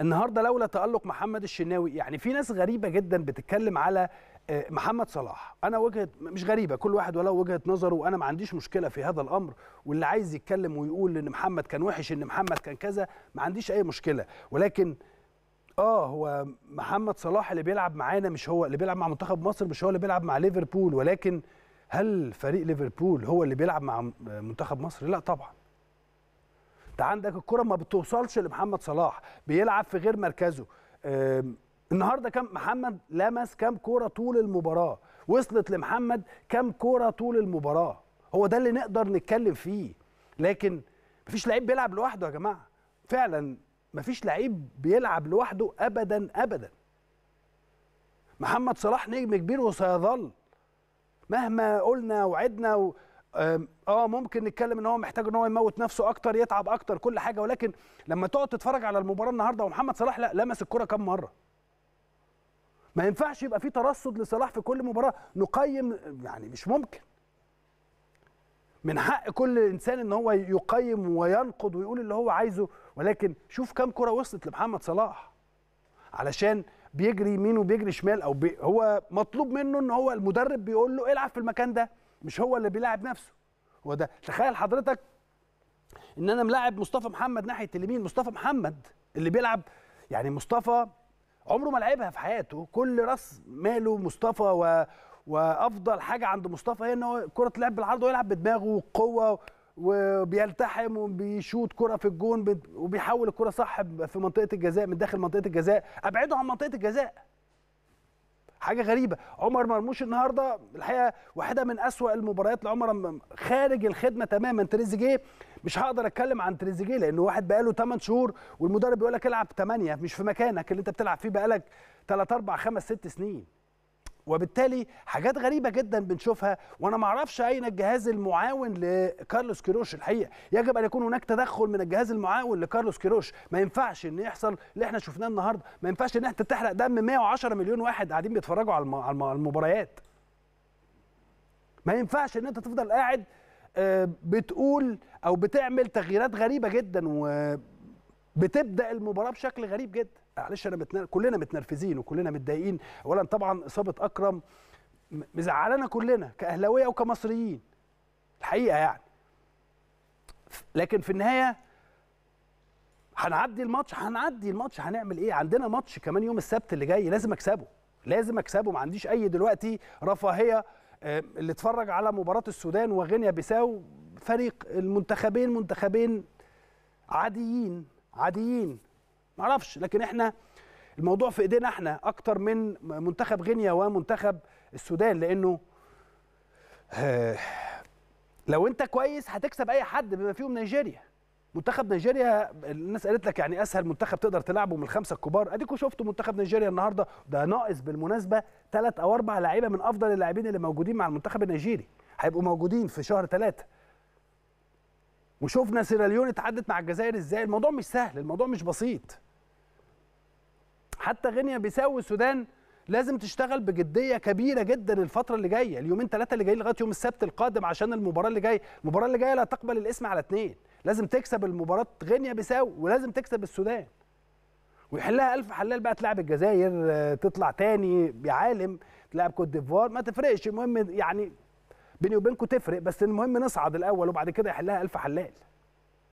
النهارده لولا تالق محمد الشناوي يعني في ناس غريبه جدا بتتكلم على آه، محمد صلاح انا وجهه مش غريبه كل واحد ولو وجهه نظره وانا ما عنديش مشكله في هذا الامر واللي عايز يتكلم ويقول ان محمد كان وحش ان محمد كان كذا ما عنديش اي مشكله ولكن اه هو محمد صلاح اللي بيلعب معانا مش هو اللي بيلعب مع منتخب مصر مش هو اللي بيلعب مع ليفربول ولكن هل فريق ليفربول هو اللي بيلعب مع منتخب مصر لا طبعا انت عندك الكره ما بتوصلش لمحمد صلاح بيلعب في غير مركزه النهارده كم محمد لمس كام كوره طول المباراه وصلت لمحمد كام كوره طول المباراه هو ده اللي نقدر نتكلم فيه لكن مفيش لعيب بيلعب لوحده يا جماعه فعلا مفيش لعيب بيلعب لوحده ابدا ابدا محمد صلاح نجم كبير وسيظل مهما قلنا وعدنا و... اه ممكن نتكلم ان هو محتاج ان هو يموت نفسه اكتر يتعب اكتر كل حاجه ولكن لما تقعد تتفرج على المباراه النهارده ومحمد صلاح لا لمس الكره كم مره ما ينفعش يبقى في ترصد لصلاح في كل مباراه نقيم يعني مش ممكن من حق كل انسان ان هو يقيم وينقد ويقول اللي هو عايزه ولكن شوف كم كره وصلت لمحمد صلاح علشان بيجري يمين وبيجري شمال او بي هو مطلوب منه ان هو المدرب بيقول له العب في المكان ده مش هو اللي بيلاعب نفسه هو ده تخيل حضرتك ان انا ملاعب مصطفى محمد ناحيه اليمين مصطفى محمد اللي بيلعب يعني مصطفى عمره ما لعبها في حياته كل راس ماله مصطفى و... وافضل حاجه عند مصطفى هي ان هو كره تلعب بالعرض ويلعب بدماغه وقوه وبيلتحم وبيشوط كره في الجون وبيحول الكره صح في منطقه الجزاء من داخل منطقه الجزاء ابعده عن منطقه الجزاء حاجه غريبه عمر مرموش النهارده الحقيقه واحده من اسوا المباريات لعمر خارج الخدمه تماما تريزيجيه مش هقدر اتكلم عن تريزيجيه لانه واحد بقاله 8 شهور والمدرب بيقول لك العب 8 مش في مكانك اللي انت بتلعب فيه بقالك 3 4 5 6 سنين وبالتالي حاجات غريبه جدا بنشوفها وانا ما اعرفش اين الجهاز المعاون لكارلوس كيروش الحقيقه يجب ان يكون هناك تدخل من الجهاز المعاون لكارلوس كيروش ما ينفعش ان يحصل اللي احنا شفناه النهارده ما ينفعش ان انت تحرق دم 110 مليون واحد قاعدين بيتفرجوا على المباريات ما ينفعش ان انت تفضل قاعد آه، بتقول او بتعمل تغييرات غريبه جدا و بتبدا المباراه بشكل غريب جدا معلش انا متنر... كلنا متنرفزين وكلنا متضايقين اولا طبعا اصابه اكرم مزعلانا كلنا كاهلاويه وكمصريين الحقيقه يعني لكن في النهايه هنعدي الماتش هنعدي الماتش هنعمل ايه عندنا ماتش كمان يوم السبت اللي جاي لازم اكسبه لازم اكسبه ما عنديش اي دلوقتي رفاهيه آه، اللي اتفرج على مباراه السودان وغينيا بيساو فريق المنتخبين منتخبين عاديين عاديين ما اعرفش لكن احنا الموضوع في ايدينا احنا اكتر من منتخب غينيا ومنتخب السودان لانه آه، لو انت كويس هتكسب اي حد بما فيهم نيجيريا منتخب نيجيريا الناس قالت لك يعني اسهل منتخب تقدر تلعبه من الخمسه الكبار اديكم شفتوا منتخب نيجيريا النهارده ده ناقص بالمناسبه ثلاث او اربع لعيبه من افضل اللاعبين اللي موجودين مع المنتخب النيجيري هيبقوا موجودين في شهر ثلاثه وشفنا سيراليون اتعدت مع الجزائر ازاي الموضوع مش سهل الموضوع مش بسيط حتى غينيا بيساو والسودان لازم تشتغل بجديه كبيره جدا الفتره اللي جايه اليومين ثلاثه اللي جايين لغايه يوم السبت القادم عشان المباراه اللي جايه المباراه اللي جايه لا تقبل الاسم على اثنين لازم تكسب المباراه غينيا بيساو ولازم تكسب السودان ويحلها الف حلال بقى تلعب الجزائر آه، تطلع تاني بعالم تلعب كوت ديفوار ما تفرقش المهم يعني بيني وبينكم تفرق بس المهم نصعد الاول وبعد كده يحلها الف حلال